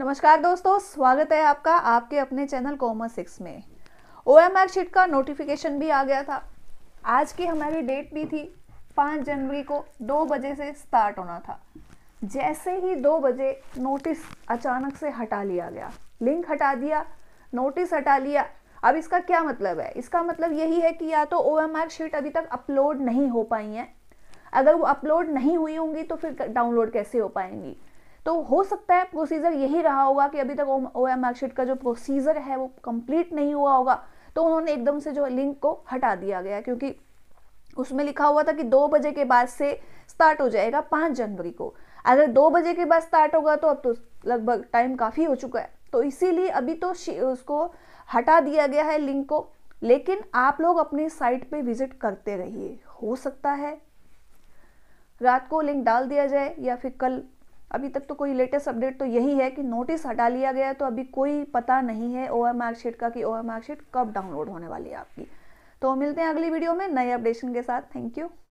नमस्कार दोस्तों स्वागत है आपका आपके अपने चैनल कॉमर्स सिक्स में ओ एम आर शीट का नोटिफिकेशन भी आ गया था आज की हमारी डेट भी थी पाँच जनवरी को दो बजे से स्टार्ट होना था जैसे ही दो बजे नोटिस अचानक से हटा लिया गया लिंक हटा दिया नोटिस हटा लिया अब इसका क्या मतलब है इसका मतलब यही है कि या तो ओ एम आर शीट अभी तक अपलोड नहीं हो पाई हैं अगर वो अपलोड नहीं हुई होंगी तो फिर डाउनलोड कैसे हो पाएंगी तो हो सकता है प्रोसीजर यही रहा होगा कि अभी तक ओ एम मार्कशीट का जो प्रोसीजर है वो कंप्लीट नहीं हुआ होगा तो उन्होंने एकदम से जो लिंक को हटा दिया गया क्योंकि उसमें लिखा हुआ था कि दो बजे के बाद से स्टार्ट हो जाएगा पाँच जनवरी को अगर दो बजे के बाद स्टार्ट होगा तो अब तो लगभग टाइम काफ़ी हो चुका है तो इसीलिए अभी तो उसको हटा दिया गया है लिंक को लेकिन आप लोग अपनी साइट पे विजिट करते रहिए हो सकता है रात को लिंक डाल दिया जाए या फिर कल अभी तक तो कोई लेटेस्ट अपडेट तो यही है कि नोटिस हटा लिया गया है तो अभी कोई पता नहीं है ओ आर मार्कशीट का कि ओ मार्कशीट कब डाउनलोड होने वाली है आपकी तो मिलते हैं अगली वीडियो में नए अपडेशन के साथ थैंक यू